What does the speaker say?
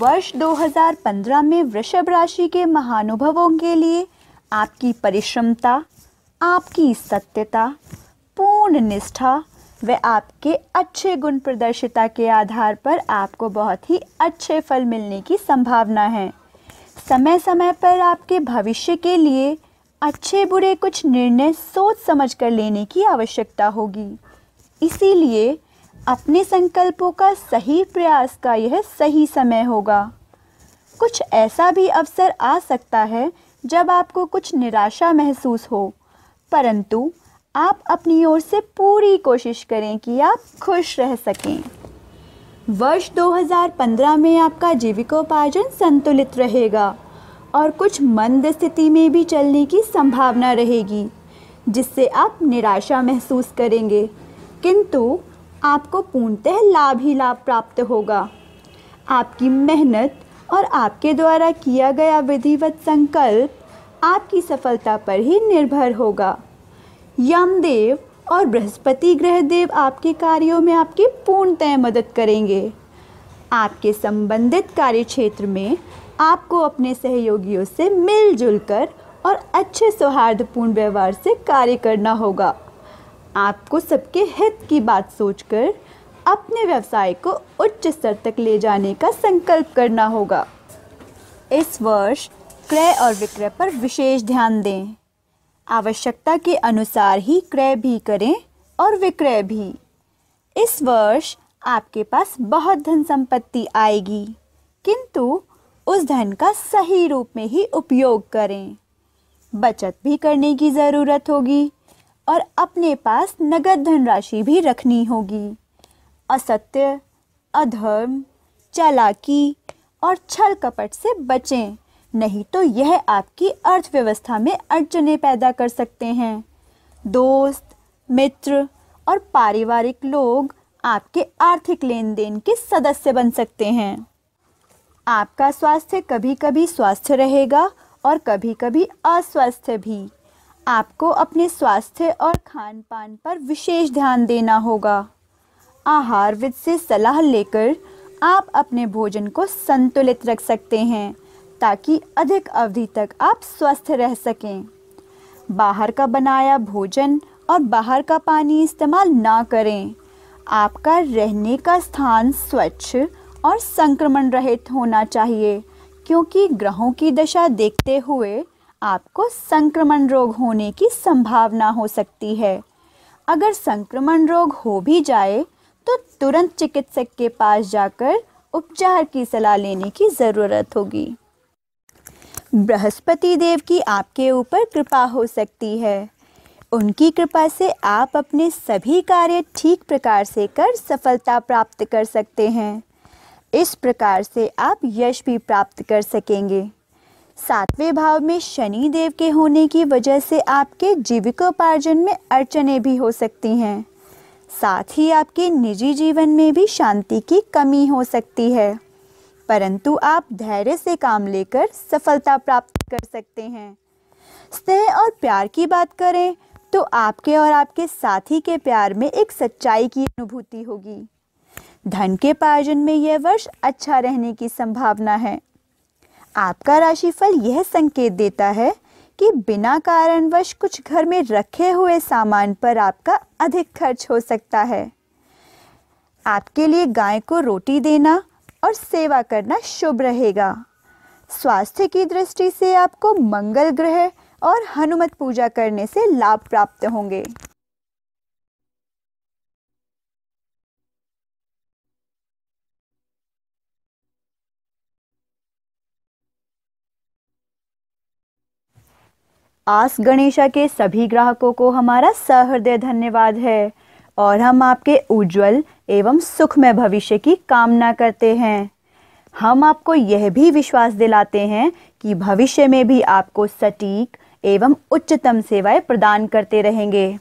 वर्ष 2015 में वृषभ राशि के महानुभवों के लिए आपकी परिश्रमता आपकी सत्यता पूर्ण निष्ठा व आपके अच्छे गुण प्रदर्शिता के आधार पर आपको बहुत ही अच्छे फल मिलने की संभावना है समय समय पर आपके भविष्य के लिए अच्छे बुरे कुछ निर्णय सोच समझ कर लेने की आवश्यकता होगी इसीलिए अपने संकल्पों का सही प्रयास का यह सही समय होगा कुछ ऐसा भी अवसर आ सकता है जब आपको कुछ निराशा महसूस हो परंतु आप अपनी ओर से पूरी कोशिश करें कि आप खुश रह सकें वर्ष 2015 में आपका जीविकोपार्जन संतुलित रहेगा और कुछ मंद स्थिति में भी चलने की संभावना रहेगी जिससे आप निराशा महसूस करेंगे किंतु आपको पूर्णतः लाभ ही लाभ प्राप्त होगा आपकी मेहनत और आपके द्वारा किया गया विधिवत संकल्प आपकी सफलता पर ही निर्भर होगा यमदेव और बृहस्पति ग्रह देव आपके कार्यों में आपकी पूर्णतः मदद करेंगे आपके संबंधित कार्य क्षेत्र में आपको अपने सहयोगियों से मिलजुल कर और अच्छे सौहार्दपूर्ण व्यवहार से कार्य करना होगा आपको सबके हित की बात सोचकर अपने व्यवसाय को उच्च स्तर तक ले जाने का संकल्प करना होगा इस वर्ष क्रय और विक्रय पर विशेष ध्यान दें आवश्यकता के अनुसार ही क्रय भी करें और विक्रय भी इस वर्ष आपके पास बहुत धन संपत्ति आएगी किंतु उस धन का सही रूप में ही उपयोग करें बचत भी करने की ज़रूरत होगी और अपने पास नगद धनराशि भी रखनी होगी असत्य अधर्म चालाकी और छल कपट से बचें नहीं तो यह आपकी अर्थव्यवस्था में अड़चने पैदा कर सकते हैं दोस्त मित्र और पारिवारिक लोग आपके आर्थिक लेन देन के सदस्य बन सकते हैं आपका स्वास्थ्य कभी कभी स्वस्थ रहेगा और कभी कभी अस्वस्थ भी आपको अपने स्वास्थ्य और खान पान पर विशेष ध्यान देना होगा आहारविद से सलाह लेकर आप अपने भोजन को संतुलित रख सकते हैं ताकि अधिक अवधि तक आप स्वस्थ रह सकें बाहर का बनाया भोजन और बाहर का पानी इस्तेमाल ना करें आपका रहने का स्थान स्वच्छ और संक्रमण रहित होना चाहिए क्योंकि ग्रहों की दशा देखते हुए आपको संक्रमण रोग होने की संभावना हो सकती है अगर संक्रमण रोग हो भी जाए तो तुरंत चिकित्सक के पास जाकर उपचार की सलाह लेने की ज़रूरत होगी बृहस्पति देव की आपके ऊपर कृपा हो सकती है उनकी कृपा से आप अपने सभी कार्य ठीक प्रकार से कर सफलता प्राप्त कर सकते हैं इस प्रकार से आप यश भी प्राप्त कर सकेंगे सातवें भाव में शनि देव के होने की वजह से आपके जीविकोपार्जन में अड़चने भी हो सकती हैं साथ ही आपके निजी जीवन में भी शांति की कमी हो सकती है परंतु आप धैर्य से काम लेकर सफलता प्राप्त कर सकते हैं स्नेह और प्यार की बात करें तो आपके और आपके साथी के प्यार में एक सच्चाई की अनुभूति होगी धन के पार्जन में यह वर्ष अच्छा रहने की संभावना है आपका राशिफल यह संकेत देता है कि बिना कारणवश कुछ घर में रखे हुए सामान पर आपका अधिक खर्च हो सकता है आपके लिए गाय को रोटी देना और सेवा करना शुभ रहेगा स्वास्थ्य की दृष्टि से आपको मंगल ग्रह और हनुमत पूजा करने से लाभ प्राप्त होंगे आस गणेशा के सभी ग्राहकों को हमारा सहृदय धन्यवाद है और हम आपके उज्जवल एवं सुखमय भविष्य की कामना करते हैं हम आपको यह भी विश्वास दिलाते हैं कि भविष्य में भी आपको सटीक एवं उच्चतम सेवाएं प्रदान करते रहेंगे